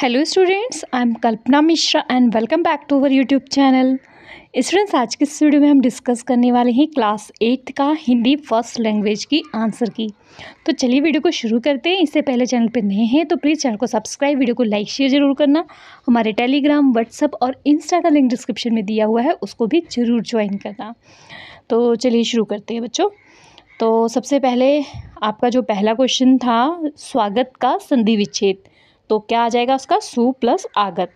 hello students I am Kalpana Mishra and welcome back to our YouTube channel students आज के इस video में हम डिस्कस करने वाले हैं क्लास एट्थ का हिंदी फर्स्ट लैंग्वेज की आंसर की तो चलिए वीडियो को शुरू करते हैं इससे पहले चैनल पर नए हैं तो प्लीज़ चैनल को सब्सक्राइब वीडियो को लाइक शेयर जरूर करना हमारे टेलीग्राम व्हाट्सअप और इंस्टा का लिंक डिस्क्रिप्शन में दिया हुआ है उसको भी ज़रूर ज्वाइन करना तो चलिए शुरू करते हैं बच्चों तो सबसे पहले आपका जो पहला क्वेश्चन था स्वागत का संधि विच्छेद तो क्या आ जाएगा उसका सु प्लस आगत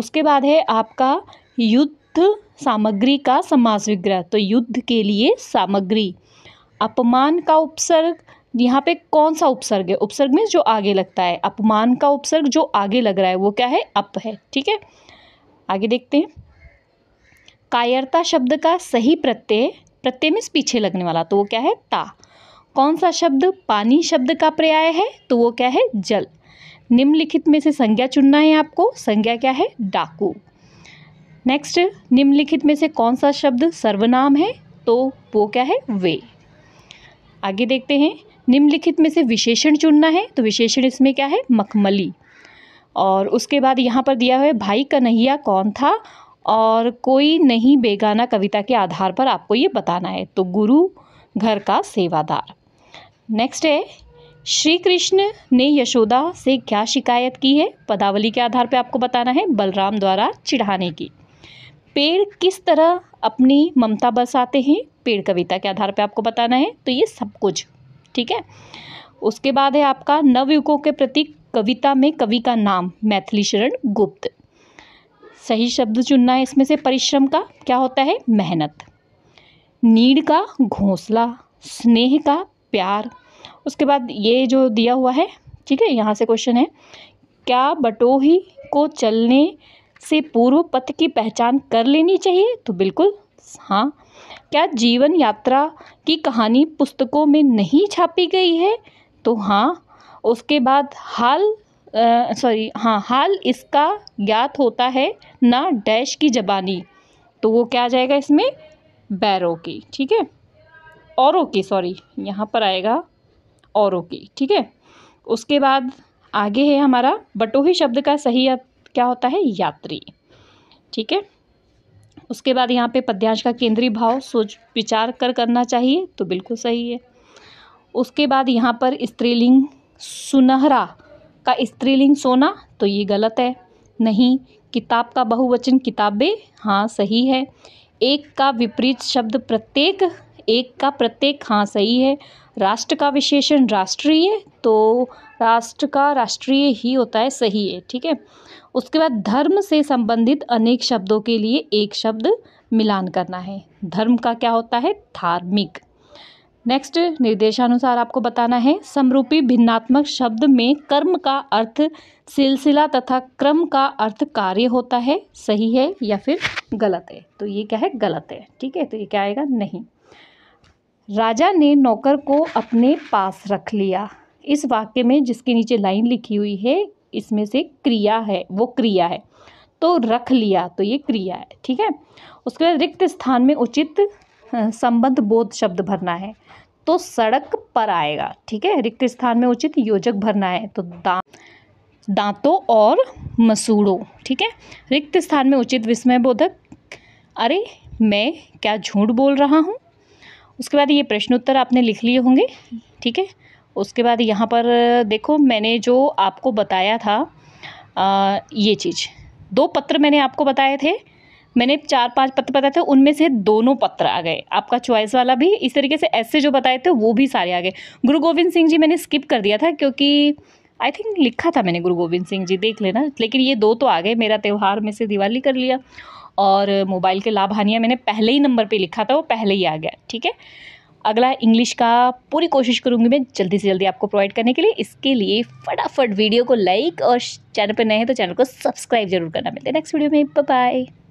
उसके बाद है आपका युद्ध सामग्री का समास विग्रह तो युद्ध के लिए सामग्री अपमान का उपसर्ग यहाँ पे कौन सा उपसर्ग है उपसर्ग में जो आगे लगता है अपमान का उपसर्ग जो आगे लग रहा है वो क्या है अप है ठीक है आगे देखते हैं कायरता शब्द का सही प्रत्यय प्रत्यय में पीछे लगने वाला तो वो क्या है ता कौन सा शब्द पानी शब्द का पर्याय है तो वो क्या है जल निम्नलिखित में से संज्ञा चुनना है आपको संज्ञा क्या है डाकू नेक्स्ट निम्नलिखित में से कौन सा शब्द सर्वनाम है तो वो क्या है वे आगे देखते हैं निम्नलिखित में से विशेषण चुनना है तो विशेषण इसमें क्या है मखमली और उसके बाद यहाँ पर दिया हुआ है भाई कन्हैया कौन था और कोई नहीं बेगाना कविता के आधार पर आपको ये बताना है तो गुरु घर का सेवादार नेक्स्ट है श्री कृष्ण ने यशोदा से क्या शिकायत की है पदावली के आधार पर आपको बताना है बलराम द्वारा चिढ़ाने की पेड़ किस तरह अपनी ममता बरसाते हैं पेड़ कविता के आधार पर आपको बताना है तो ये सब कुछ ठीक है उसके बाद है आपका नवयुगों के प्रति कविता में कवि का नाम मैथिली शरण गुप्त सही शब्द चुनना है इसमें से परिश्रम का क्या होता है मेहनत नीड का घोंसला स्नेह का प्यार उसके बाद ये जो दिया हुआ है ठीक है यहाँ से क्वेश्चन है क्या बटोही को चलने से पूर्व पथ की पहचान कर लेनी चाहिए तो बिल्कुल हाँ क्या जीवन यात्रा की कहानी पुस्तकों में नहीं छापी गई है तो हाँ उसके बाद हाल सॉरी हाँ हाल इसका ज्ञात होता है ना डैश की जबानी तो वो क्या आ जाएगा इसमें बैरों की ठीक है औरों की सॉरी यहाँ पर आएगा औरों की ठीक है उसके बाद आगे है हमारा बटोही शब्द का सही क्या होता है यात्री ठीक है उसके बाद यहाँ पे पद्यांश का केंद्रीय भाव सोच विचार कर करना चाहिए तो बिल्कुल सही है उसके बाद यहाँ पर स्त्रीलिंग सुनहरा का स्त्रीलिंग सोना तो ये गलत है नहीं किताब का बहुवचन किताबें हाँ सही है एक का विपरीत शब्द प्रत्येक एक का प्रत्येक हाँ सही है राष्ट्र का विशेषण राष्ट्रीय तो राष्ट्र का राष्ट्रीय ही होता है सही है ठीक है उसके बाद धर्म से संबंधित अनेक शब्दों के लिए एक शब्द मिलान करना है धर्म का क्या होता है धार्मिक नेक्स्ट निर्देशानुसार आपको बताना है समरूपी भिन्नात्मक शब्द में कर्म का अर्थ सिलसिला तथा क्रम का अर्थ कार्य होता है सही है या फिर गलत है तो ये क्या है गलत है ठीक है तो ये क्या आएगा नहीं राजा ने नौकर को अपने पास रख लिया इस वाक्य में जिसके नीचे लाइन लिखी हुई है इसमें से क्रिया है वो क्रिया है तो रख लिया तो ये क्रिया है ठीक है उसके बाद रिक्त स्थान में उचित संबंध बोध शब्द भरना है तो सड़क पर आएगा ठीक है रिक्त स्थान में उचित योजक भरना है तो दा दांतों और मसूड़ों ठीक है रिक्त स्थान में उचित विस्मय बोधक अरे मैं क्या झूठ बोल रहा हूँ उसके बाद ये प्रश्न उत्तर आपने लिख लिए होंगे ठीक है उसके बाद यहाँ पर देखो मैंने जो आपको बताया था आ, ये चीज़ दो पत्र मैंने आपको बताए थे मैंने चार पांच पत्र बताए थे उनमें से दोनों पत्र आ गए आपका चॉइस वाला भी इस तरीके से ऐसे जो बताए थे वो भी सारे आ गए गुरु गोविंद सिंह जी मैंने स्किप कर दिया था क्योंकि आई थिंक लिखा था मैंने गुरु गोविंद सिंह जी देख लेना लेकिन ये दो तो आ गए मेरा त्यौहार में से दिवाली कर लिया और मोबाइल के लाभ हानियाँ मैंने पहले ही नंबर पे लिखा था वो पहले ही आ गया ठीक है अगला इंग्लिश का पूरी कोशिश करूँगी मैं जल्दी से जल्दी आपको प्रोवाइड करने के लिए इसके लिए फटाफट वीडियो को लाइक और चैनल पर नए हैं तो चैनल को सब्सक्राइब जरूर करना मिलते हैं नेक्स्ट वीडियो में बाय